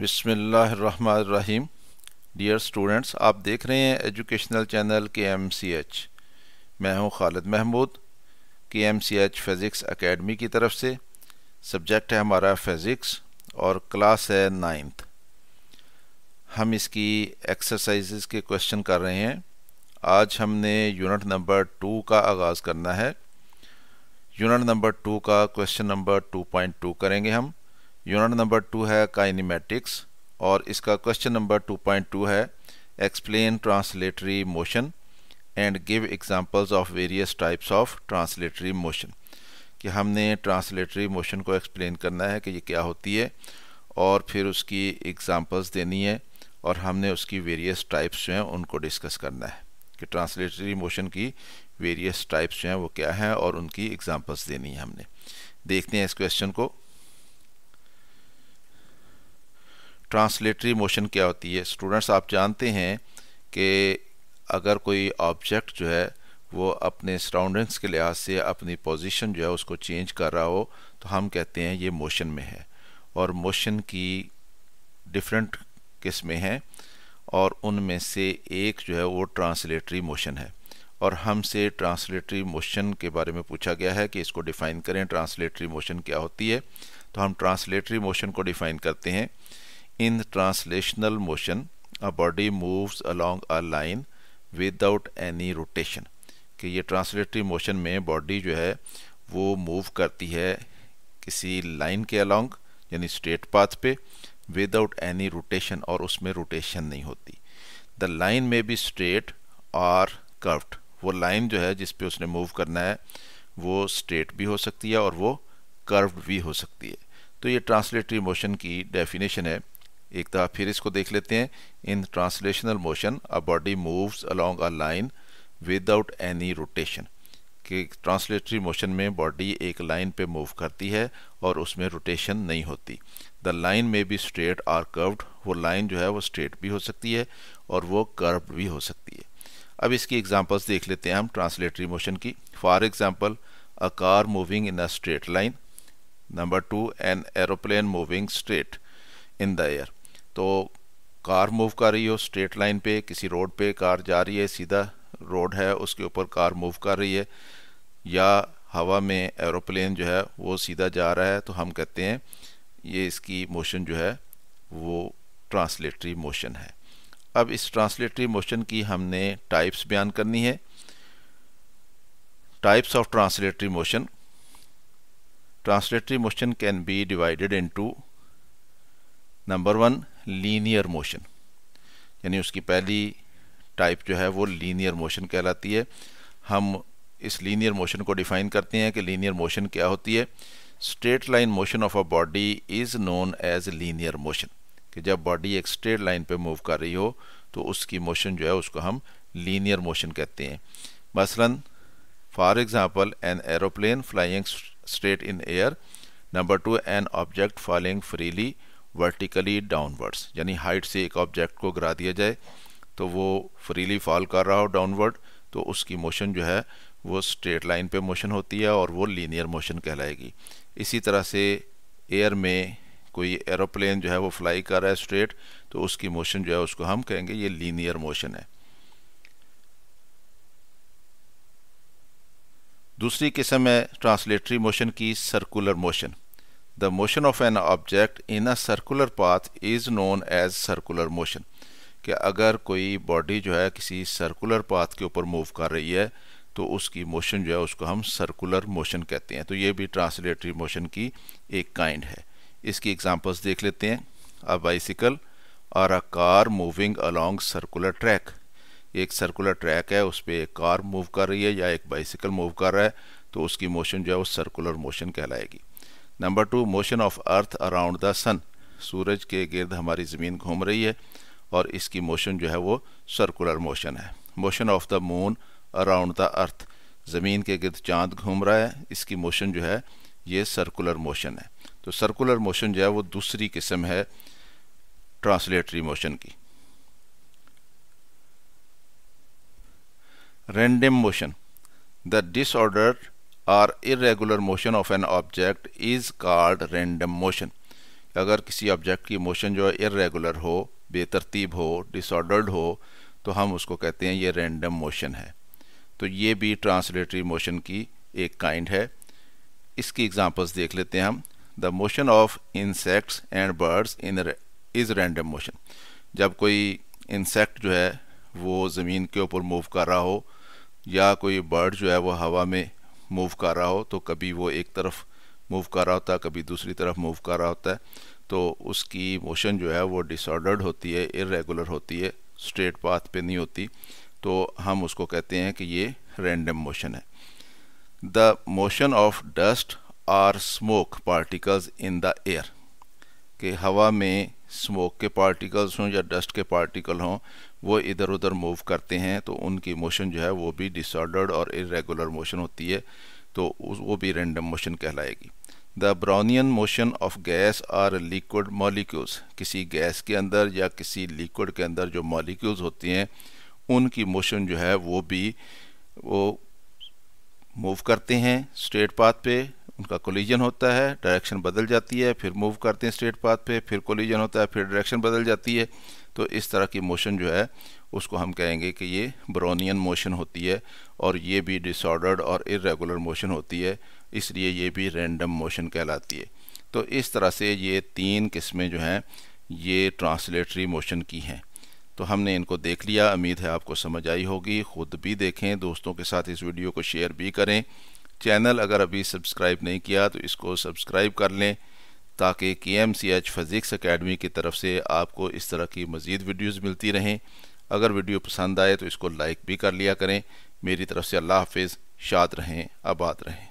बिसमीम dear students आप देख रहे हैं educational channel K M C H मैं हूं Khalid Mahmood K M C H physics academy की तरफ से सब्जेक्ट है हमारा फ़िज़िक्स और क्लास है नाइन्थ हम इसकी एक्सरसाइजेज के क्वेश्चन कर रहे हैं आज हमने यूनिट नंबर टू का आगाज़ करना है यूनिट नंबर टू का question number two point two करेंगे हम यूनिट नंबर टू है काइनीमेटिक्स और इसका question number two point two है explain translatory motion and give examples of various types of translatory motion कि हमने ट्रांसलेटरी मोशन को एक्सप्लेन करना है कि ये क्या होती है और फिर उसकी एग्जांपल्स देनी है और हमने उसकी वेरियस टाइप्स जो हैं उनको डिस्कस करना है कि ट्रांसलेटरी मोशन की वेरियस टाइप्स जो हैं वो क्या हैं और उनकी एग्जांपल्स देनी है हमने देखते हैं इस क्वेश्चन को ट्रांसलेटरी मोशन क्या होती है स्टूडेंट्स आप जानते हैं कि अगर कोई ऑब्जेक्ट जो है वो अपने सराउंडिंग्स के लिहाज से अपनी पोजीशन जो है उसको चेंज कर रहा हो तो हम कहते हैं ये मोशन में है और मोशन की डिफरेंट किस्में हैं और उनमें से एक जो है वो ट्रांसलेटरी मोशन है और हमसे ट्रांसलेटरी मोशन के बारे में पूछा गया है कि इसको डिफ़ाइन करें ट्रांसलेटरी मोशन क्या होती है तो हम ट्रांसलेटरी मोशन को डिफ़ाइन करते हैं In translational motion, a body moves along a line without any rotation. कि ये ट्रांसलेटरी मोशन में बॉडी जो है वो मूव करती है किसी लाइन के अलॉन्ग यानी स्ट्रेट पाथ पे विदाउट एनी रोटेशन और उसमें रोटेशन नहीं होती द लाइन में बी स्ट्रेट और कर्व्ड वो लाइन जो है जिस पे उसने मूव करना है वो स्ट्रेट भी हो सकती है और वो कर्व्ड भी हो सकती है तो ये ट्रांसलेटरी मोशन की डेफिनेशन है एक दफ़ा फिर इसको देख लेते हैं in translational motion a body moves along a line without any rotation कि ट्रांसलेटरी मोशन में बॉडी एक लाइन पे मूव करती है और उसमें रोटेशन नहीं होती द लाइन में भी स्ट्रेट आर कर्व्ड वो लाइन जो है वो स्ट्रेट भी हो सकती है और वो कर्व्ड भी हो सकती है अब इसकी एग्जांपल्स देख लेते हैं हम ट्रांसलेटरी मोशन की for example a car moving in a straight line number two an aeroplane moving straight in the air तो कार मूव कर रही हो स्ट्रेट लाइन पे किसी रोड पे कार जा रही है सीधा रोड है उसके ऊपर कार मूव कर रही है या हवा में एरोप्लेन जो है वो सीधा जा रहा है तो हम कहते हैं ये इसकी मोशन जो है वो ट्रांसलेटरी मोशन है अब इस ट्रांसलेटरी मोशन की हमने टाइप्स बयान करनी है types of translatory motion translatory motion can be divided into number one linear motion यानी उसकी पहली टाइप जो है वो लीनियर मोशन कहलाती है हम इस लीनियर मोशन को डिफाइन करते हैं कि लीनियर मोशन क्या होती है straight line motion of a body is known as linear motion कि जब बॉडी एक स्ट्रेट लाइन पे मूव कर रही हो तो उसकी मोशन जो है उसको हम लीनियर मोशन कहते हैं मसलन for example an aeroplane flying straight in air number two an object falling freely vertically downwards यानी हाइट से एक ऑब्जेक्ट को गिरा दिया जाए तो वो फ्रीली फॉल कर रहा हो डाउनवर्ड तो उसकी मोशन जो है वो स्ट्रेट लाइन पे मोशन होती है और वो लीनियर मोशन कहलाएगी इसी तरह से एयर में कोई एरोप्लेन जो है वो फ्लाई कर रहा है स्ट्रेट तो उसकी मोशन जो है उसको हम कहेंगे ये लीनियर मोशन है दूसरी किस्म है ट्रांसलेटरी मोशन की circular motion The motion of an object in a circular path is known as circular motion. कि अगर कोई बॉडी जो है किसी सर्कुलर पाथ के ऊपर मूव कर रही है तो उसकी मोशन जो है उसको हम सर्कुलर मोशन कहते हैं तो ये भी ट्रांसलेटरी मोशन की एक काइंड है इसकी एग्जांपल्स देख लेते हैं अ बाइसिकल और a car moving along circular track एक सर्कुलर ट्रैक है उस पर एक कार मूव कर रही है या एक बाइसिकल मूव कर रहा है तो उसकी मोशन जो है वो सर्कुलर मोशन कहलाएगी number two motion of earth around the sun सूरज के गिर्द हमारी ज़मीन घूम रही है और इसकी मोशन जो है वो सर्कुलर मोशन है motion of the moon around the earth ज़मीन के गिर्द चांद घूम रहा है इसकी मोशन जो है ये सर्कुलर मोशन है तो सर्कुलर मोशन जो है वो दूसरी किस्म है ट्रांसलेटरी मोशन की रेंडम मोशन द डिसऑर्डर और irregular motion of an object is called random motion अगर किसी ऑब्जेक्ट की मोशन जो है इरेगुलर हो बेतरतीब हो डिसऑर्डर्ड हो तो हम उसको कहते हैं ये रेंडम मोशन है तो ये भी ट्रांसलेटरी मोशन की एक काइंड है इसकी एग्जांपल्स देख लेते हैं हम the motion of insects and birds in is random motion जब कोई इंसेक्ट जो है वो ज़मीन के ऊपर मूव कर रहा हो या कोई बर्ड जो है वो हवा में मूव कर रहा हो तो कभी वो एक तरफ मूव कर रहा होता है कभी दूसरी तरफ मूव कर रहा होता है तो उसकी मोशन जो है वो डिसऑर्डर्ड होती है इरेगुलर होती है स्ट्रेट पाथ पे नहीं होती तो हम उसको कहते हैं कि ये रैंडम मोशन है the motion of dust or smoke particles in the air कि हवा में स्मोक के पार्टिकल्स हों या डस्ट के पार्टिकल हों वो इधर उधर मूव करते हैं तो उनकी मोशन जो है वो भी डिसऑर्डर्ड और इरेगुलर मोशन होती है तो वो भी रेंडम मोशन कहलाएगी the Brownian motion of gas or liquid molecules किसी गैस के अंदर या किसी लिक्विड के अंदर जो मॉलिक्यूल्स होती हैं उनकी मोशन जो है वो भी वो मूव करते हैं स्ट्रेट पाथ पे उनका कोलिजन होता है डायरेक्शन बदल जाती है फिर मूव करते हैं स्ट्रेट पाथ पे फिर कोलिजन होता है फिर डायरेक्शन बदल जाती है तो इस तरह की मोशन जो है उसको हम कहेंगे कि ये ब्रोनियन मोशन होती है और ये भी डिसऑर्डर्ड और इरेगुलर मोशन होती है इसलिए ये भी रेंडम मोशन कहलाती है तो इस तरह से ये तीन किस्में जो हैं ये ट्रांसलेटरी मोशन की हैं तो हमने इनको देख लिया उम्मीद है आपको समझ आई होगी ख़ुद भी देखें दोस्तों के साथ इस वीडियो को शेयर भी करें चैनल अगर अभी सब्सक्राइब नहीं किया तो इसको सब्सक्राइब कर लें ताकि के M C H physics academy की तरफ से आपको इस तरह की मज़ीद वीडियोज़ मिलती रहें अगर वीडियो पसंद आए तो इसको लाइक भी कर लिया करें मेरी तरफ से अल्लाह हाफिज़ शाद रहें आबाद रहें